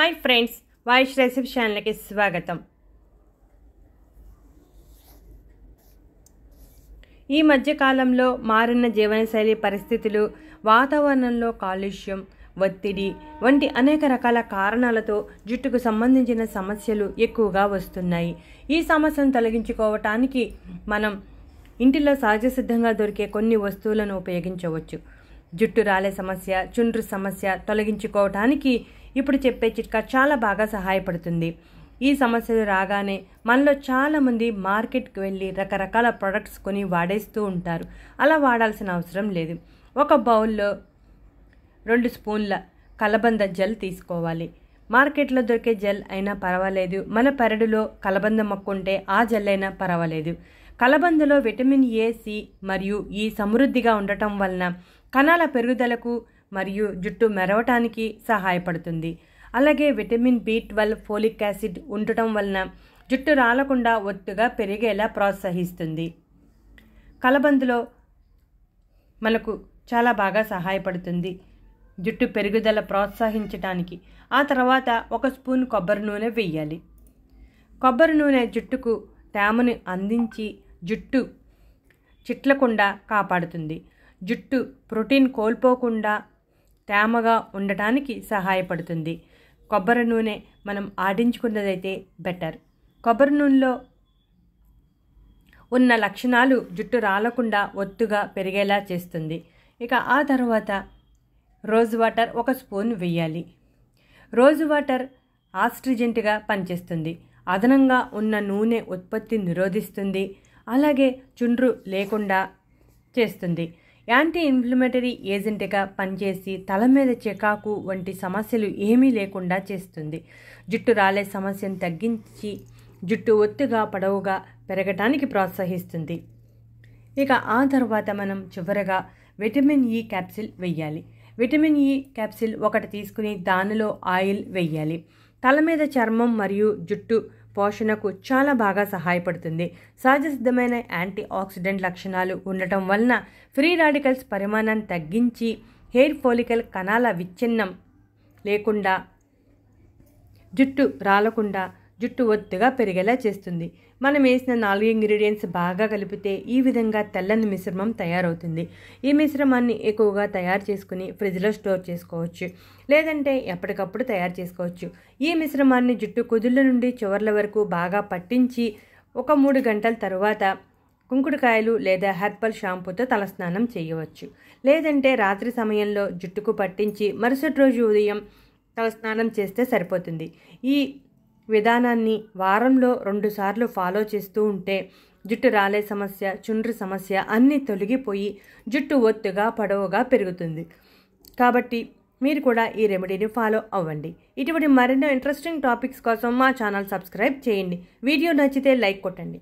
hi friends voice recipe ఛానల్కి స్వాగతం ఈ మధ్యకాలంలో మారిన జీవనశైలి పరిస్థితులు వాతావరణంలో కాలుష్యం ఒత్తిడి వంటి అనేక రకాల కారణాలతో జుట్టుకు సంబంధించిన సమస్యలు ఎక్కువగా వస్తున్నాయి ఈ సమస్యను తొలగించుకోవటానికి మనం ఇంటిలో సహజ సిద్ధంగా దొరికే కొన్ని వస్తువులను ఉపయోగించవచ్చు జుట్టు రాలే సమస్య చుండ్రు సమస్య తొలగించుకోవటానికి ఇప్పుడు చెప్పే చిట్కా చాలా బాగా సహాయపడుతుంది ఈ సమస్యలు రాగానే మనలో చాలామంది మార్కెట్కి వెళ్ళి రకరకాల ప్రొడక్ట్స్ కొని వాడేస్తూ ఉంటారు అలా వాడాల్సిన అవసరం లేదు ఒక బౌల్లో రెండు స్పూన్ల కలబంద జెల్ తీసుకోవాలి మార్కెట్లో దొరికే జెల్ అయినా పర్వాలేదు మన పెరడులో కలబంద మొక్కుంటే ఆ జెల్ అయినా పర్వాలేదు కలబందలో విటమిన్ ఏ మరియు ఈ సమృద్ధిగా ఉండటం వలన కణాల పెరుగుదలకు మరియు జుట్టు మెరవటానికి సహాయపడుతుంది అలాగే vitamin B twelve folic acid ఉండటం వలన జుట్టు రాలకుండా ఒత్తుగా పెరిగేలా ప్రోత్సహిస్తుంది కలబందులో మనకు చాలా బాగా సహాయపడుతుంది జుట్టు పెరుగుదల ప్రోత్సహించడానికి ఆ తర్వాత ఒక స్పూన్ కొబ్బరి నూనె వేయాలి కొబ్బరి నూనె జుట్టుకు తేమను అందించి జుట్టు చిట్లకుండా కాపాడుతుంది జుట్టు ప్రోటీన్ కోల్పోకుండా తేమగా ఉండటానికి సహాయపడుతుంది కొబ్బరి నూనె మనం ఆడించుకున్నదైతే బెటర్ కొబ్బరి నూనెలో ఉన్న లక్షణాలు జుట్టు రాలకుండా ఒత్తుగా పెరిగేలా చేస్తుంది ఇక ఆ తర్వాత రోజ్ వాటర్ ఒక స్పూన్ వేయాలి రోజ్ వాటర్ ఆస్ట్రిజెంట్గా పనిచేస్తుంది అదనంగా ఉన్న నూనె ఉత్పత్తి నిరోధిస్తుంది అలాగే చుండ్రు లేకుండా చేస్తుంది యాంటీ ఇన్ఫ్లమేటరీ ఏజెంట్గా పనిచేసి తల మీద చికాకు వంటి సమస్యలు ఏమీ లేకుండా చేస్తుంది జుట్టు రాలే సమస్యను తగ్గించి జుట్టు ఒత్తుగా పొడవుగా పెరగటానికి ప్రోత్సహిస్తుంది ఇక ఆ తర్వాత మనం చివరగా విటమిన్ ఈ e క్యాప్సిల్ వెయ్యాలి విటమిన్ ఈ e క్యాప్సిల్ ఒకటి తీసుకుని దానిలో ఆయిల్ వెయ్యాలి తల మీద చర్మం మరియు జుట్టు పోషణకు చాలా బాగా సహాయపడుతుంది సహజ సిద్ధమైన యాంటీ ఆక్సిడెంట్ లక్షణాలు ఉండటం వలన ఫ్రీ రాడికల్స్ పరిమాణాన్ని తగ్గించి హెయిర్ ఫోలికల్ కణాల విచ్ఛిన్నం లేకుండా జుట్టు రాలకుండా జుట్టు ఒత్తుగా పెరిగేలా చేస్తుంది మనం వేసిన నాలుగు ఇంగ్రీడియంట్స్ బాగా కలిపితే ఈ విధంగా తెల్లని మిశ్రమం తయారవుతుంది ఈ మిశ్రమాన్ని ఎక్కువగా తయారు చేసుకుని ఫ్రిడ్జ్లో స్టోర్ చేసుకోవచ్చు లేదంటే ఎప్పటికప్పుడు తయారు చేసుకోవచ్చు ఈ మిశ్రమాన్ని జుట్టు కుదుళ్ళ నుండి చివర్ల వరకు బాగా పట్టించి ఒక మూడు గంటల తర్వాత కుంకుడుకాయలు లేదా హెర్బల్ షాంపూతో తలస్నానం చేయవచ్చు లేదంటే రాత్రి సమయంలో జుట్టుకు పట్టించి మరుసటి రోజు ఉదయం తలస్నానం చేస్తే సరిపోతుంది ఈ విధానాన్ని వారంలో రెండుసార్లు ఫాలో చేస్తూ ఉంటే జుట్టు రాలే సమస్య చుండ్రు సమస్య అన్నీ తొలగిపోయి జుట్టు ఒత్తుగా పొడవుగా పెరుగుతుంది కాబట్టి మీరు కూడా ఈ రెమెడీని ఫాలో అవ్వండి ఇటువంటి మరెన్నో ఇంట్రెస్టింగ్ టాపిక్స్ కోసం మా ఛానల్ సబ్స్క్రైబ్ చేయండి వీడియో నచ్చితే లైక్ కొట్టండి